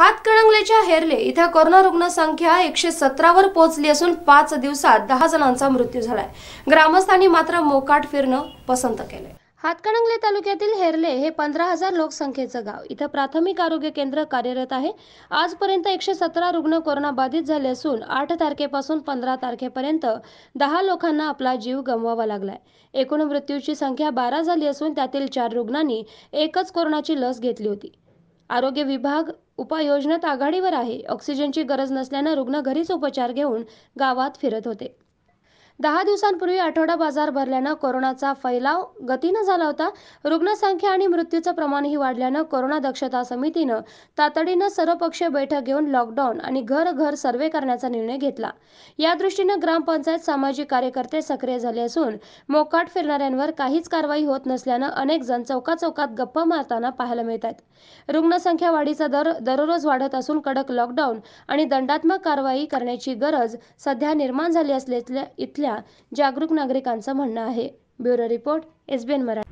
हातकणंगलेच्या हेरले इथं कोरोना रुग्ण संख्या एकशे सतरावर पोहोचली असून पाच दिवसात दहा जणांचा मृत्यू झालाय ग्रामस्थांनी मात्र मोकाट फिरणं पसंत केलंय हातकणंगले तालुक्यातील हेरले हे पंधरा हजार लोकसंख्येचं गाव इथं प्राथमिक आरोग्य केंद्र कार्यरत आहे आजपर्यंत एकशे सतरा रुग्ण कोरोना बाधित झाले असून आठ तारखेपासून पंधरा तारखेपर्यंत दहा लोकांना आपला जीव गमवावा लागलाय एकूण मृत्यूची संख्या बारा झाली असून त्यातील चार रुग्णांनी एकच कोरोनाची लस घेतली होती आरोग्य विभाग उपाययोजनात आघाडीवर आहे ऑक्सिजनची गरज नसल्यानं रुग्ण घरीच उपचार घेऊन गावात फिरत होते दहा दिवसांपूर्वी आठवडा बाजार भरल्यानं कोरोनाचा फैलाव गतीनं झाला होता रुग्णसंख्या आणि मृत्यूचं प्रमाणही वाढल्यानं कोरोना दक्षता समितीनं तातडीनं सर्वपक्षीय बैठक घेऊन लॉकडाऊन आणि घर घर सर्वे करण्याचा निर्णय घेतला या दृष्टीनं ग्रामपंचायत सामाजिक कार्यकर्ते सक्रिय झाले असून मोकाट फिरणाऱ्यांवर काहीच कारवाई होत नसल्यानं अनेक जण चौका चौकात गप्पा मारताना पाहायला मिळत आहेत रुग्णसंख्या वाढीचा दर दररोज वाढत असून कडक लॉकडाऊन आणि दंडात्मक कारवाई करण्याची गरज सध्या निर्माण झाली असल्या इथल्या जागरूक नागरिकांचं म्हणणं आहे ब्युरो रिपोर्ट एसबीएन मराठी